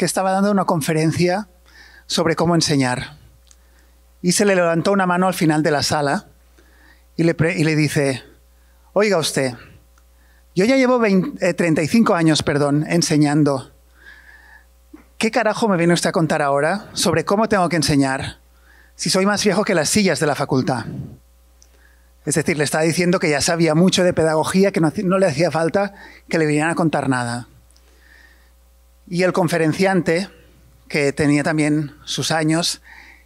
que estaba dando una conferencia sobre cómo enseñar. Y se le levantó una mano al final de la sala y le, dice, oiga usted, yo ya llevo 35 eh, años perdón, enseñando. ¿Qué carajo me viene usted a contar ahora sobre cómo tengo que enseñar si soy más viejo que las sillas de la facultad? Es decir, le estaba diciendo que ya sabía mucho de pedagogía, que no le hacía falta que le vinieran a contar nada. Y el conferenciante, que tenía también sus años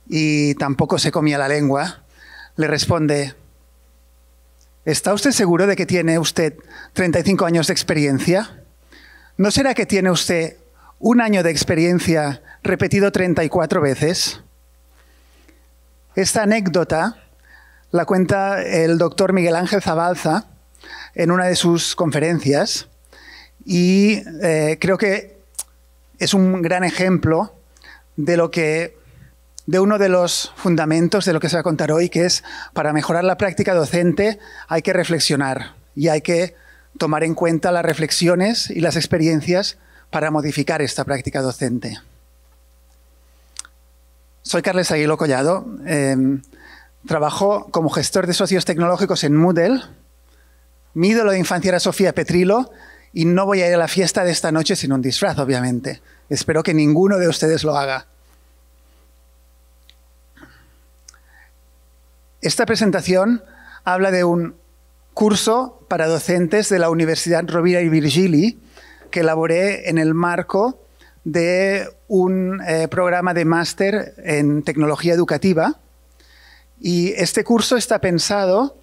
y tampoco se comía la lengua, le responde, ¿está usted seguro de que tiene usted 35 años de experiencia? ¿No será que tiene usted un año de experiencia repetido 34 veces? Esta anécdota la cuenta el doctor Miguel Ángel Zabalza en una de sus conferencias y eh, creo que es un gran ejemplo de lo que de uno de los fundamentos de lo que se va a contar hoy, que es para mejorar la práctica docente hay que reflexionar y hay que tomar en cuenta las reflexiones y las experiencias para modificar esta práctica docente. Soy Carles Aguilo Collado, em, trabajo como gestor de socios tecnológicos en Moodle. Mi ídolo de infancia era Sofía Petrilo y no voy a ir a la fiesta de esta noche sin un disfraz, obviamente. Espero que ninguno de ustedes lo haga. Esta presentación habla de un curso para docentes de la Universidad Rovira y Virgili que elaboré en el marco de un eh, programa de máster en tecnología educativa. Y este curso está pensado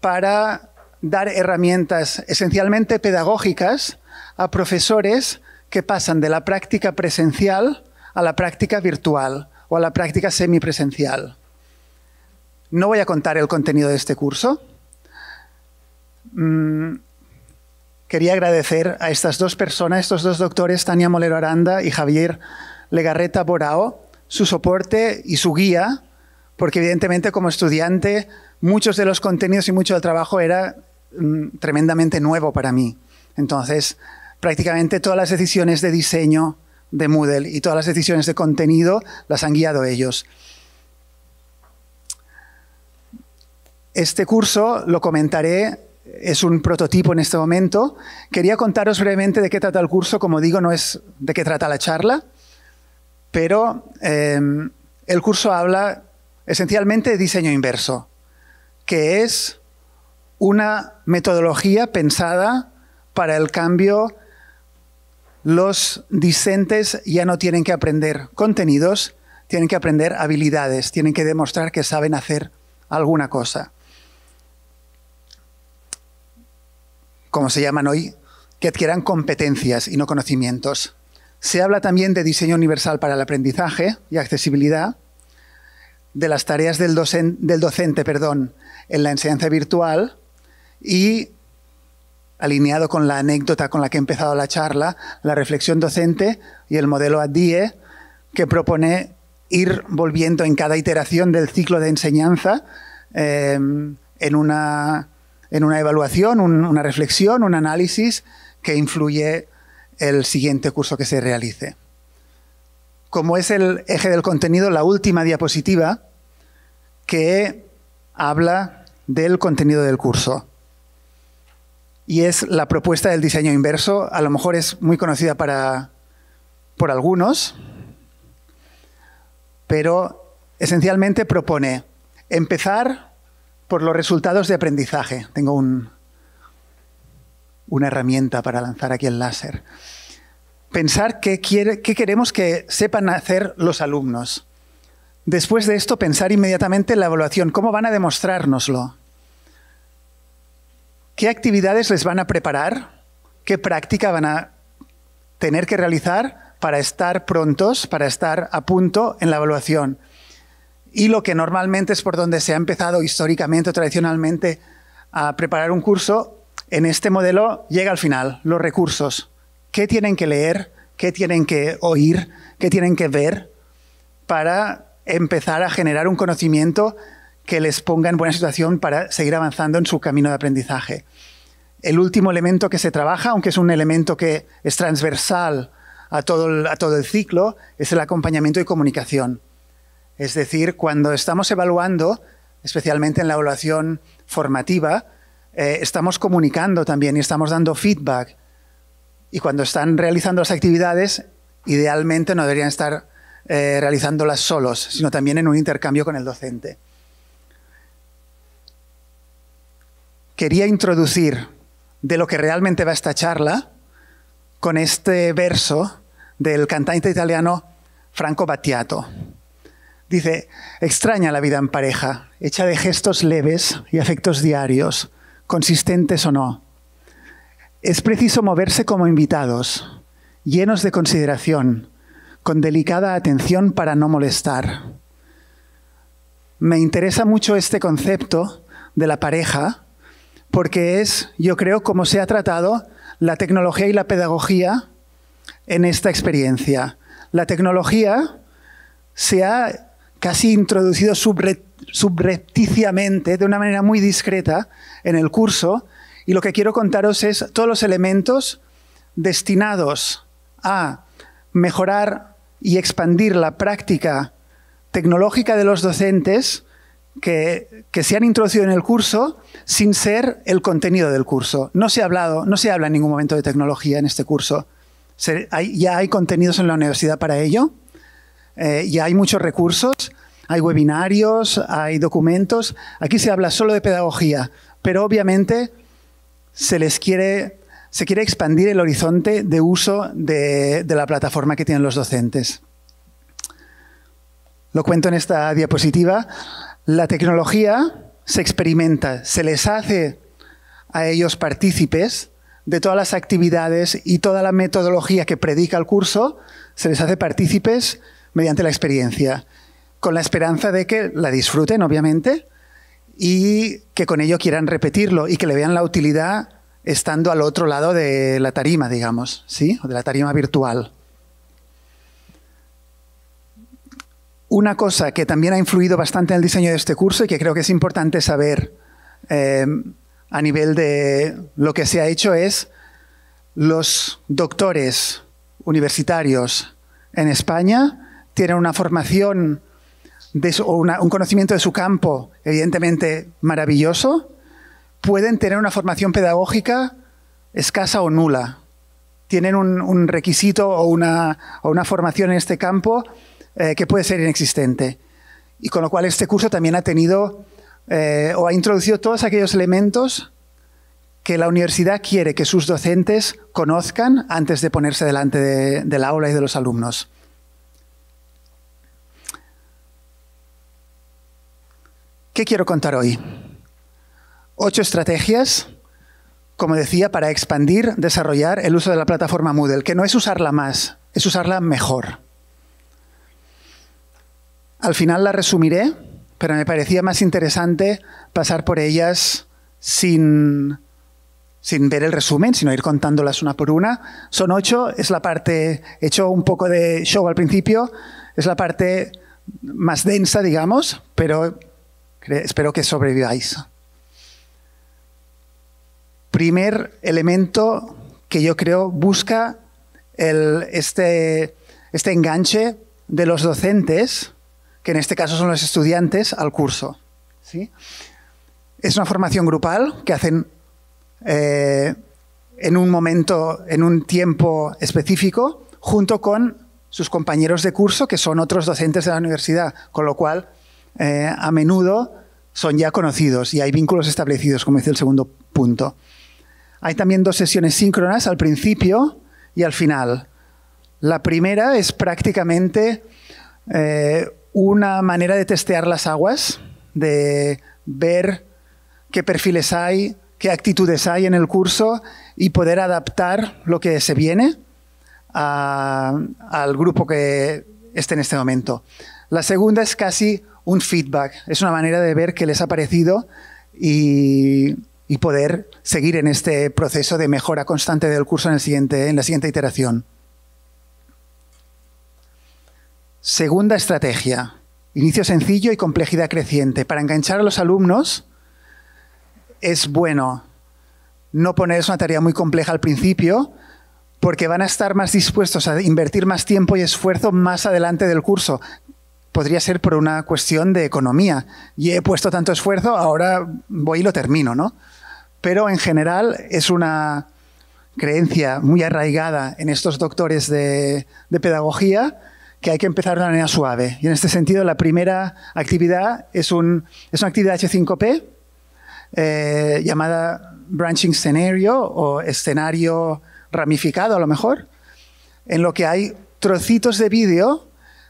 para dar herramientas esencialmente pedagógicas a profesores que pasan de la práctica presencial a la práctica virtual o a la práctica semipresencial. No voy a contar el contenido de este curso. Mm, quería agradecer a estas dos personas, estos dos doctores, Tania Molero Aranda y Javier Legarreta Borao, su soporte y su guía, porque evidentemente como estudiante muchos de los contenidos y mucho del trabajo era Mm, tremendamente nuevo para mí. Entonces, prácticamente todas las decisiones de diseño de Moodle y todas las decisiones de contenido las han guiado ellos. Este curso, lo comentaré, es un prototipo en este momento. Quería contaros brevemente de qué trata el curso, como digo, no es de qué trata la charla, pero em, el curso habla esencialmente de diseño inverso, que es una metodología pensada para el cambio. Los discentes ya no tienen que aprender contenidos, tienen que aprender habilidades, tienen que demostrar que saben hacer alguna cosa. Como se llaman hoy, que adquieran competencias y no conocimientos. Se habla también de diseño universal para el aprendizaje y accesibilidad, de las tareas del, del docente perdón, en la enseñanza virtual, y alineado con la anécdota con la que he empezado la charla, la reflexión docente y el modelo ADIE, que propone ir volviendo en cada iteración del ciclo de enseñanza eh, en, una, evaluación, una reflexión, un análisis que influye el siguiente curso que se realice. Como es el eje del contenido, la última diapositiva que habla del contenido del curso y es la propuesta del diseño inverso. A lo mejor es muy conocida para, por algunos, pero esencialmente propone empezar por los resultados de aprendizaje. Tengo un, una herramienta para lanzar aquí el láser. Pensar qué, quiere, qué queremos que sepan hacer los alumnos. Después de esto, pensar inmediatamente en la evaluación, cómo van a demostrárnoslo qué actividades les van a preparar, qué práctica van a tener que realizar para estar prontos, para estar a punto en la evaluación. Y lo que normalmente es por donde se ha empezado históricamente o tradicionalmente a preparar un curso, en este modelo llega al final, los recursos. ¿Qué tienen que leer? ¿Qué tienen que oír? ¿Qué tienen que ver para empezar a generar un conocimiento que les ponga en buena situación para seguir avanzando en su camino de aprendizaje. El último elemento que se trabaja, aunque es un elemento que es transversal a todo el, ciclo, es el acompañamiento y comunicación. Es decir, cuando estamos evaluando, especialmente en la evaluación formativa, eh, estamos comunicando también y estamos dando feedback. Y cuando están realizando las actividades, idealmente no deberían estar eh, realizándolas solos, sino también en un intercambio con el docente. quería introducir de lo que realmente va esta charla con este verso del cantante italiano Franco Battiato. Dice, extraña la vida en pareja, hecha de gestos leves y afectos diarios, consistentes o no. Es preciso moverse como invitados, llenos de consideración, con delicada atención para no molestar. Me interesa mucho este concepto de la pareja porque es, yo creo, como se ha tratado la tecnología y la pedagogía en esta experiencia. La tecnología se ha casi introducido subrepticiamente, de una manera muy discreta, en el curso, y lo que quiero contaros es todos los elementos destinados a mejorar y expandir la práctica tecnológica de los docentes que, se han introducido en el curso sin ser el contenido del curso. No se ha hablado, no se habla en ningún momento de tecnología en este curso. ya hay contenidos en la universidad para ello, eh, ya hay muchos recursos, hay webinarios, hay documentos. Aquí se habla solo de pedagogía, pero obviamente se les quiere, se quiere expandir el horizonte de uso de la plataforma que tienen los docentes. Lo cuento en esta diapositiva. La tecnología se experimenta, se les hace a ellos partícipes de todas las actividades y toda la metodología que predica el curso, se les hace partícipes mediante la experiencia, con la esperanza de que la disfruten, obviamente, y que con ello quieran repetirlo y que le vean la utilidad estando al otro lado de la tarima, digamos, ¿sí? O de la tarima virtual. Una cosa que también ha influido bastante en el diseño de este curso y que creo que es importante saber eh, a nivel de lo que se ha hecho es los doctores universitarios en España tienen una formación o un conocimiento de su campo evidentemente maravilloso, pueden tener una formación pedagógica escasa o nula. Tienen un, requisito o o una formación en este campo eh, que puede ser inexistente. Y con lo cual este curso también ha tenido eh, o ha introducido todos aquellos elementos que la universidad quiere que sus docentes conozcan antes de ponerse delante del aula y de los alumnos. ¿Qué quiero contar hoy? Ocho estrategias, como decía, para expandir, desarrollar el uso de la plataforma Moodle, que no es usarla más, es usarla mejor. Al final la resumiré, pero me parecía más interesante pasar por ellas sin, sin ver el resumen, sino ir contándolas una por una. Son ocho, es la parte, he hecho un poco de show al principio, es la parte más densa, digamos, pero espero que sobreviváis. Primer elemento que yo creo busca este, este enganche de los docentes que en este caso son los estudiantes, al curso. Es una formación grupal que hacen eh, en un momento, en un tiempo específico, junto con sus compañeros de curso, que son otros docentes de la universidad, con lo cual eh, a menudo son ya conocidos y hay vínculos establecidos, como dice el segundo punto. Hay también dos sesiones síncronas al principio y al final. La primera es prácticamente eh, una manera de testear las aguas, de ver qué perfiles hay, qué actitudes hay en el curso y poder adaptar lo que se viene al grupo que esté en este momento. La segunda es casi un feedback, es una manera de ver qué les ha parecido y, poder seguir en este proceso de mejora constante del curso en, siguiente, en la siguiente iteración. Segunda estrategia, inicio sencillo y complejidad creciente. Para enganchar a los alumnos es bueno no ponerles una tarea muy compleja al principio, porque van a estar más dispuestos a invertir más tiempo y esfuerzo más adelante del curso. Podría ser por una cuestión de economía. Y he puesto tanto esfuerzo, ahora voy y lo termino, ¿no? Pero en general es una creencia muy arraigada en estos doctores de, de pedagogía que hay que empezar de una manera suave. Y en este sentido, la primera actividad es, un, es una actividad H5P eh, llamada branching scenario o escenario ramificado a lo mejor, en lo que hay trocitos de vídeo,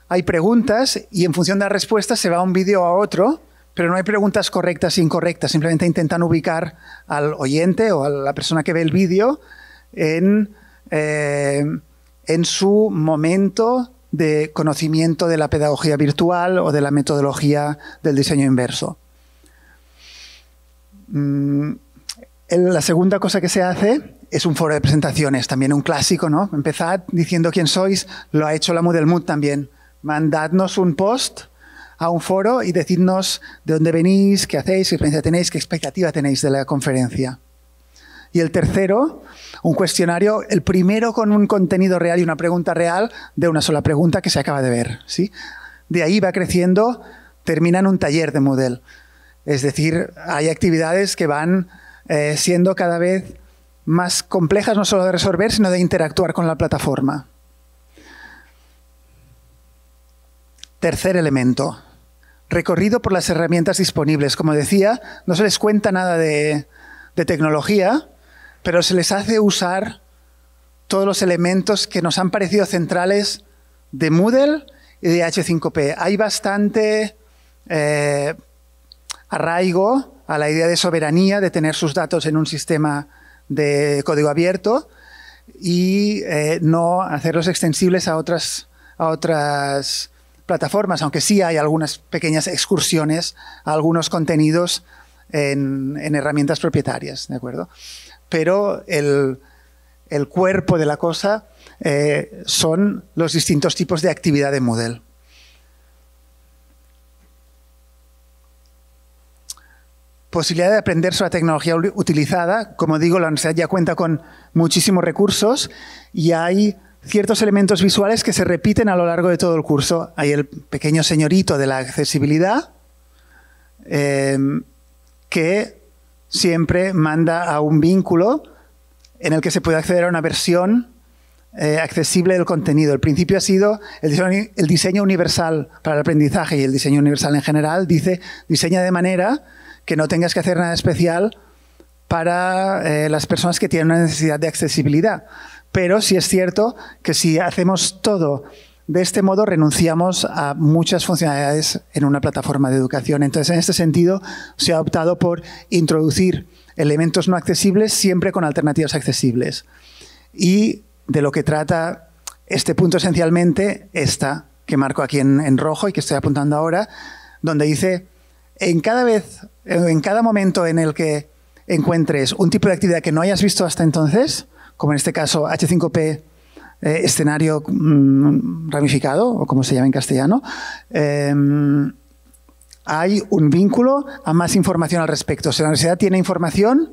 hay preguntas y en función de las respuestas se va un vídeo a otro, pero no hay preguntas correctas e incorrectas, simplemente intentan ubicar al oyente o a la persona que ve el vídeo en, eh, en su momento de conocimiento de la pedagogía virtual o de la metodología del diseño inverso. Mm, la segunda cosa que se hace es un foro de presentaciones, también un clásico, ¿no? Empezad diciendo quién sois, lo ha hecho la Moodle Mood también. Mandadnos un post a un foro y decidnos de dónde venís, qué hacéis, qué experiencia tenéis, qué expectativa tenéis de la conferencia. Y el tercero, un cuestionario, el primero con un contenido real y una pregunta real de una sola pregunta que se acaba de ver. ¿sí? De ahí va creciendo, termina en un taller de model Es decir, hay actividades que van eh, siendo cada vez más complejas, no solo de resolver, sino de interactuar con la plataforma. Tercer elemento, recorrido por las herramientas disponibles. Como decía, no se les cuenta nada de tecnología, pero se les hace usar todos los elementos que nos han parecido centrales de Moodle y de H5P. Hay bastante eh, arraigo a la idea de soberanía, de tener sus datos en un sistema de código abierto y eh, no hacerlos extensibles a otras, a otras plataformas, aunque sí hay algunas pequeñas excursiones a algunos contenidos en, herramientas propietarias, ¿de acuerdo? Pero el, el cuerpo de la cosa eh, son los distintos tipos de actividad de Moodle. Posibilidad de aprender sobre la tecnología utilizada. Como digo, la universidad ya cuenta con muchísimos recursos y hay ciertos elementos visuales que se repiten a lo largo de todo el curso. Hay el pequeño señorito de la accesibilidad. Eh, que siempre manda a un vínculo en el que se puede acceder a una versión eh, accesible del contenido. El principio ha sido el diseño, universal para el aprendizaje y el diseño universal en general dice diseña de manera que no tengas que hacer nada especial para eh, las personas que tienen una necesidad de accesibilidad. Pero sí es cierto que si hacemos todo de este modo renunciamos a muchas funcionalidades en una plataforma de educación. Entonces, en este sentido, se ha optado por introducir elementos no accesibles siempre con alternativas accesibles. Y de lo que trata este punto esencialmente esta que marco aquí en, en, rojo y que estoy apuntando ahora, donde dice, en cada vez, en cada momento en el que encuentres un tipo de actividad que no hayas visto hasta entonces, como en este caso H5P eh, escenario mm, ramificado, o como se llama en castellano, em, hay un vínculo a más información al respecto. si la universidad tiene información,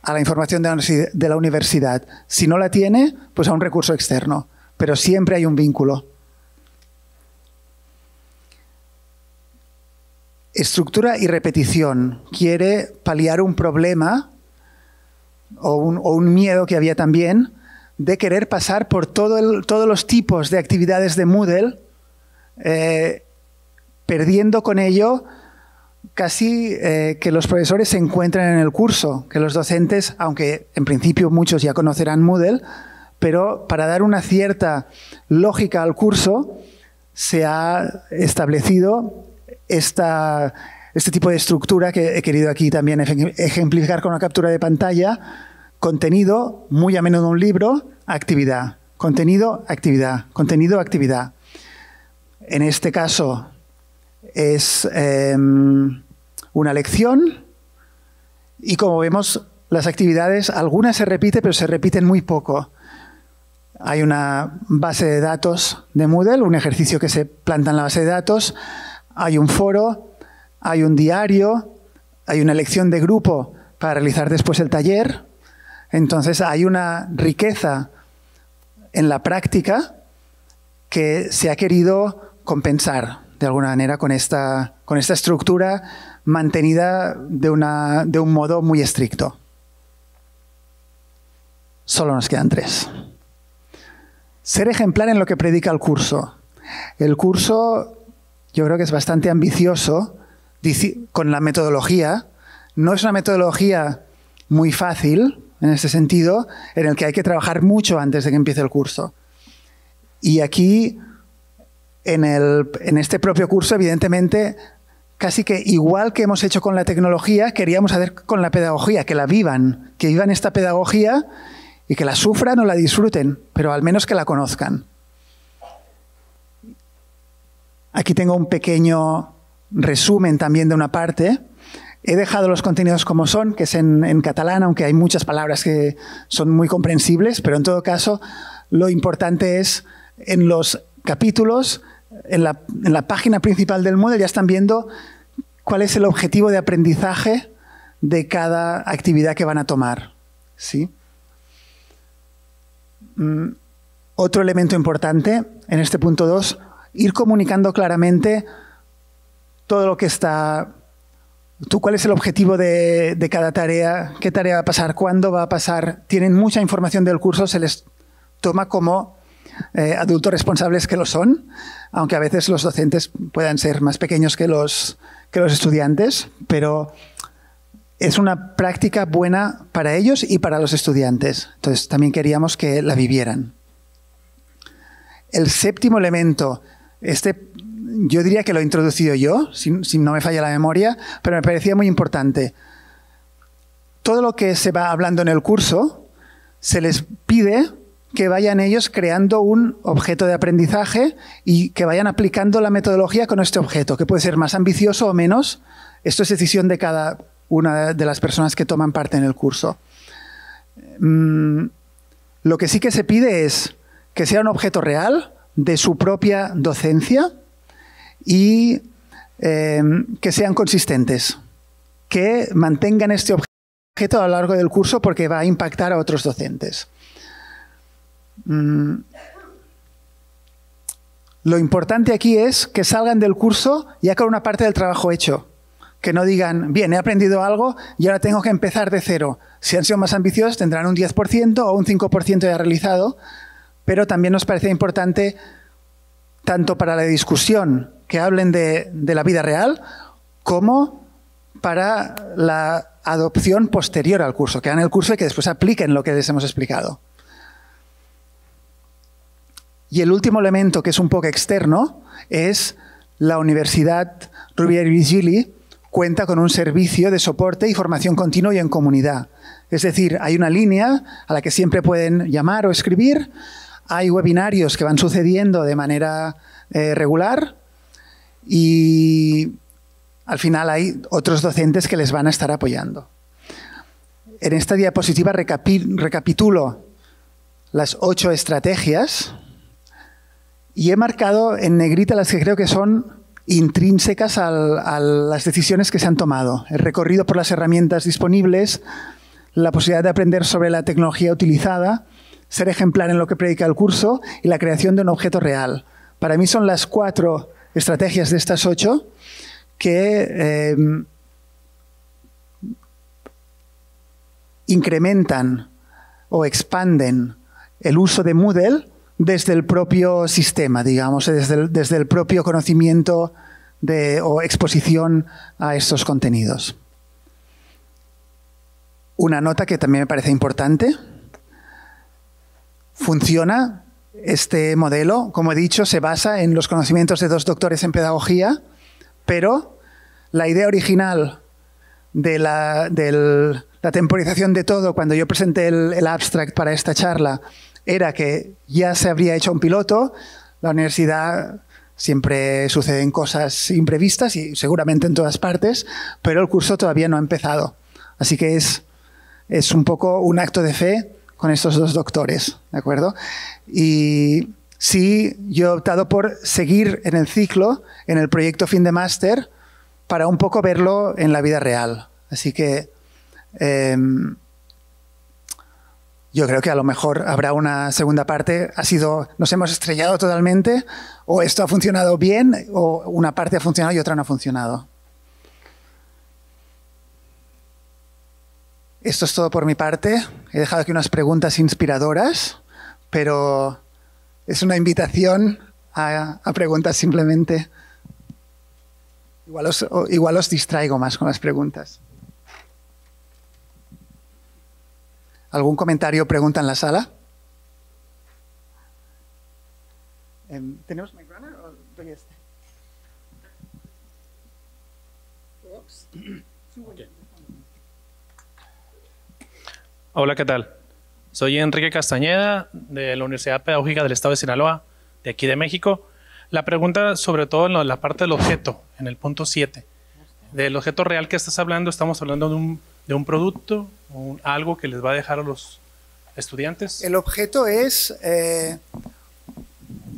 a la información de la universidad. Si no la tiene, pues a un recurso externo. Pero siempre hay un vínculo. Estructura y repetición. Quiere paliar un problema o un miedo que había también de querer pasar por todos los tipos de actividades de Moodle, eh, perdiendo con ello casi eh, que los profesores se encuentren en el curso, que los docentes, aunque en principio muchos ya conocerán Moodle, pero para dar una cierta lógica al curso, se ha establecido este tipo de estructura que he querido aquí también ejemplificar con una captura de pantalla, Contenido, muy a menudo un libro, actividad. Contenido, actividad. Contenido, actividad. En este caso es em, una lección y como vemos las actividades, algunas se repiten, pero se repiten muy poco. Hay una base de datos de Moodle, un ejercicio que se planta en la base de datos, hay un foro, hay un diario, hay una lección de grupo para realizar después el taller, entonces hay una riqueza en la práctica que se ha querido compensar de alguna manera con esta, estructura mantenida de, de un modo muy estricto. Solo nos quedan tres. Ser ejemplar en lo que predica el curso. El curso yo creo que es bastante ambicioso con la metodología. No es una metodología muy fácil, en ese sentido, en el que hay que trabajar mucho antes de que empiece el curso. Y aquí, en, en este propio curso, evidentemente, casi que igual que hemos hecho con la tecnología, queríamos hacer con la pedagogía, que la vivan, que vivan esta pedagogía y que la sufran o la disfruten, pero al menos que la conozcan. Aquí tengo un pequeño resumen también de una parte. He dejado los contenidos como son, que es en, catalán, aunque hay muchas palabras que son muy comprensibles, pero en todo caso lo importante es en los capítulos, en la, página principal del Moodle ya están viendo cuál es el objetivo de aprendizaje de cada actividad que van a tomar. ¿sí? Mm, otro elemento importante en este punto 2, ir comunicando claramente todo lo que está tú cuál es el objetivo de, cada tarea, qué tarea va a pasar, cuándo va a pasar. Tienen mucha información del curso, se les toma como eh, adultos responsables que lo son, aunque a veces los docentes puedan ser más pequeños que los, que los estudiantes, pero es una práctica buena para ellos y para los estudiantes. Entonces también queríamos que la vivieran. El séptimo elemento, este yo diría que lo he introducido yo, si, no me falla la memoria, pero me parecía muy importante. Todo lo que se va hablando en el curso, se les pide que vayan ellos creando un objeto de aprendizaje y que vayan aplicando la metodología con este objeto, que puede ser más ambicioso o menos. Esto es decisión de cada una de las personas que toman parte en el curso. Mm, lo que sí que se pide es que sea un objeto real de su propia docencia, y eh, que sean consistentes, que mantengan este objeto a lo largo del curso porque va a impactar a otros docentes. Mm. Lo importante aquí es que salgan del curso ya con una parte del trabajo hecho. Que no digan, bien, he aprendido algo y ahora tengo que empezar de cero. Si han sido más ambiciosos, tendrán un 10% o un 5% ya realizado, pero también nos parece importante, tanto para la discusión que hablen de, la vida real como para la adopción posterior al curso, que hagan el curso y que después apliquen lo que les hemos explicado. Y el último elemento, que es un poco externo, es la Universidad Rubier y cuenta con un servicio de soporte y formación continua y en comunidad. Es decir, hay una línea a la que siempre pueden llamar o escribir, hay webinarios que van sucediendo de manera eh, regular, y al final hay otros docentes que les van a estar apoyando. En esta diapositiva recapitulo las ocho estrategias y he marcado en negrita las que creo que son intrínsecas a las decisiones que se han tomado. El recorrido por las herramientas disponibles, la posibilidad de aprender sobre la tecnología utilizada, ser ejemplar en lo que predica el curso y la creación de un objeto real. Para mí son las cuatro estrategias de estas ocho que em, incrementan o expanden el uso de Moodle desde el propio sistema, digamos, desde el, desde el propio conocimiento de, o exposición a estos contenidos. Una nota que también me parece importante, funciona este modelo, como he dicho, se basa en los conocimientos de dos doctores en pedagogía, pero la idea original de la, temporización de todo, cuando yo presenté el, abstract para esta charla, era que ya se habría hecho un piloto, la universidad siempre suceden cosas imprevistas y seguramente en todas partes, pero el curso todavía no ha empezado. Así que es, es un poco un acto de fe con estos dos doctores, ¿de acuerdo? Y sí, yo he optado por seguir en el ciclo, en el proyecto fin de máster, para un poco verlo en la vida real. Así que em, yo creo que a lo mejor habrá una segunda parte. Ha sido, nos hemos estrellado totalmente, o esto ha funcionado bien, o una parte ha funcionado y otra no ha funcionado. Esto es todo por mi parte. He dejado aquí unas preguntas inspiradoras, pero es una invitación a, preguntas simplemente. Igual os, igual distraigo más con las preguntas. ¿Algún comentario o pregunta en la sala? Em, ¿Tenemos micrófono? o doy este? Hola, ¿qué tal? Soy Enrique Castañeda de la Universidad Pedagógica del Estado de Sinaloa, de aquí de México. La pregunta sobre todo en la parte del objeto, en el punto 7. Del objeto real que estás hablando, estamos hablando de un, de un producto, algo que les va a dejar a los estudiantes. El objeto es eh,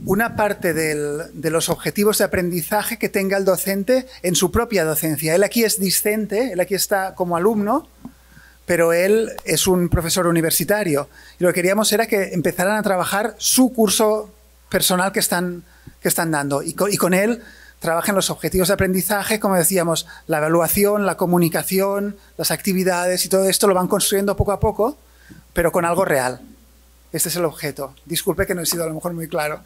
una parte de los objetivos de aprendizaje que tenga el docente en su propia docencia. Él aquí es discente, él aquí está como alumno, pero él es un profesor universitario. Y lo que queríamos era que empezaran a trabajar su curso personal que están, que están dando. Y con, y con él trabajen los objetivos de aprendizaje, como decíamos, la evaluación, la comunicación, las actividades y todo esto lo van construyendo poco a poco, pero con algo real. Este es el objeto. Disculpe que no he sido a lo mejor muy claro.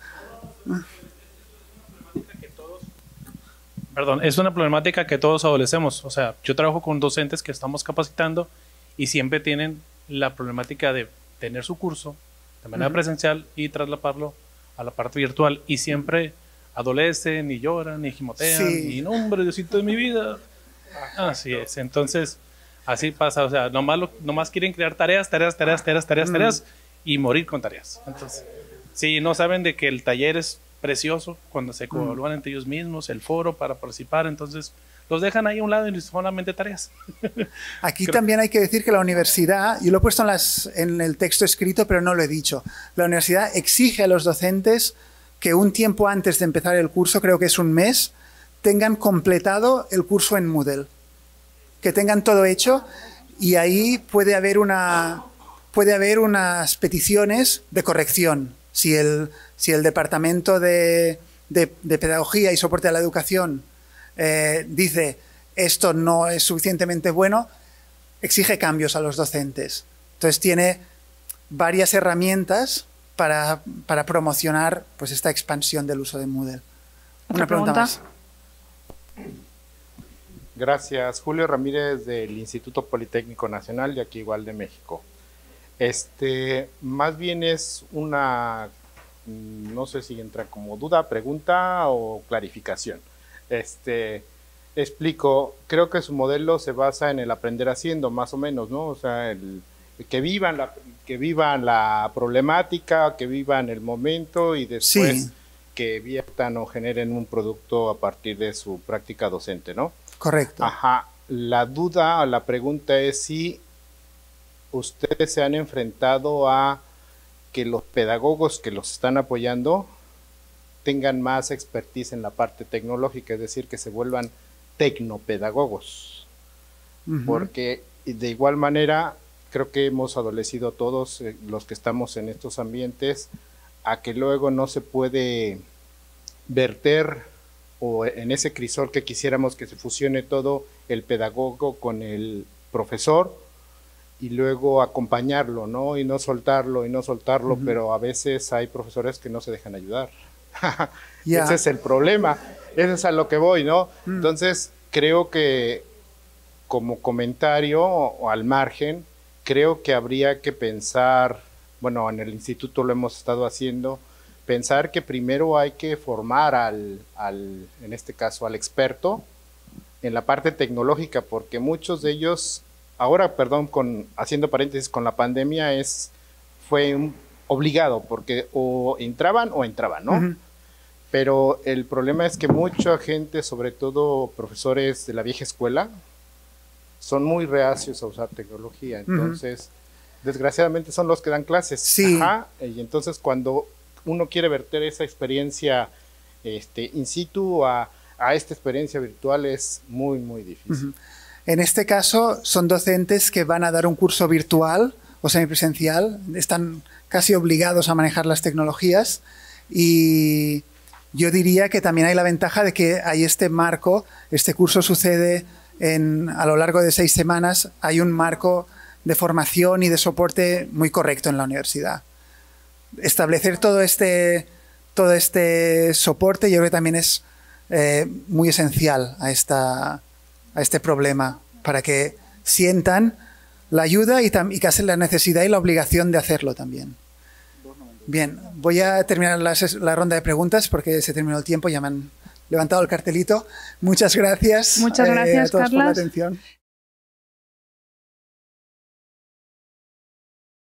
Perdón, es una problemática que todos adolecemos. O sea, yo trabajo con docentes que estamos capacitando y siempre tienen la problemática de tener su curso de manera presencial y traslaparlo a la parte virtual y siempre adolecen y lloran y gimotean ¡Ni y no hombre Diosito de mi vida así es entonces así pasa o sea nomás, nomás quieren crear tareas tareas tareas tareas tareas tareas y morir con tareas entonces sí no saben de que el taller es precioso cuando se evalúan entre ellos mismos el foro para participar entonces los dejan ahí a un lado y solamente tareas. Aquí también hay que decir que la universidad, y lo he puesto en, las, en el texto escrito, pero no lo he dicho, la universidad exige a los docentes que un tiempo antes de empezar el curso, creo que es un mes, tengan completado el curso en Moodle, que tengan todo hecho y ahí puede haber, una, puede haber unas peticiones de corrección. Si el, si el departamento de, de pedagogía y soporte a la educación eh, dice esto no es suficientemente bueno, exige cambios a los docentes. Entonces tiene varias herramientas para, promocionar pues, esta expansión del uso de Moodle. Una pregunta? más. Gracias. Julio Ramírez del Instituto Politécnico Nacional de aquí igual de México. Este, más bien es una, mm, no sé si entra como duda, pregunta o clarificación este, explico, creo que su modelo se basa en el aprender haciendo, más o menos, ¿no? O sea, el, que vivan la que la problemática, que vivan el momento y después que viertan o generen un producto a partir de su práctica docente, ¿no? Correcto. Ajá. La duda la pregunta es si ustedes se han enfrentado a que los pedagogos que los están apoyando tengan más expertise en la parte tecnológica, es decir, que se vuelvan tecnopedagogos. Porque de igual manera, creo que hemos adolecido todos eh, los que estamos en estos ambientes a que luego no se puede verter o en ese crisol que quisiéramos que se fusione todo el pedagogo con el profesor y luego acompañarlo, ¿no? Y no soltarlo y no soltarlo, pero a veces hay profesores que no se dejan ayudar. Ese es el problema. Ese es a lo que voy, ¿no? Mm. Entonces, creo que como comentario o al margen, creo que habría que pensar, bueno, en el instituto lo hemos estado haciendo, pensar que primero hay que formar al, al en este caso, al experto en la parte tecnológica, porque muchos de ellos, ahora, perdón, con, haciendo paréntesis, con la pandemia es, fue obligado, porque o entraban o entraban, ¿no? Pero el problema es que mucha gente, sobre todo profesores de la vieja escuela, son muy reacios a usar tecnología. Entonces, desgraciadamente son los que dan clases. Sí. y entonces cuando uno quiere verter esa experiencia este, in situ a, esta experiencia virtual es muy, muy difícil. En este caso, son docentes que van a dar un curso virtual o semipresencial, están casi obligados a manejar las tecnologías y yo diría que también hay la ventaja de que hay este marco, este curso sucede en, a lo largo de seis semanas, hay un marco de formación y de soporte muy correcto en la universidad. Establecer todo este, todo este soporte yo creo que también es eh, muy esencial a, este problema, para que sientan la ayuda y, y casi la necesidad y la obligación de hacerlo también. Bien, voy a terminar la, ronda de preguntas porque se terminó el tiempo, ya me han levantado el cartelito. Muchas gracias. Muchas eh, gracias, a todos por la atención.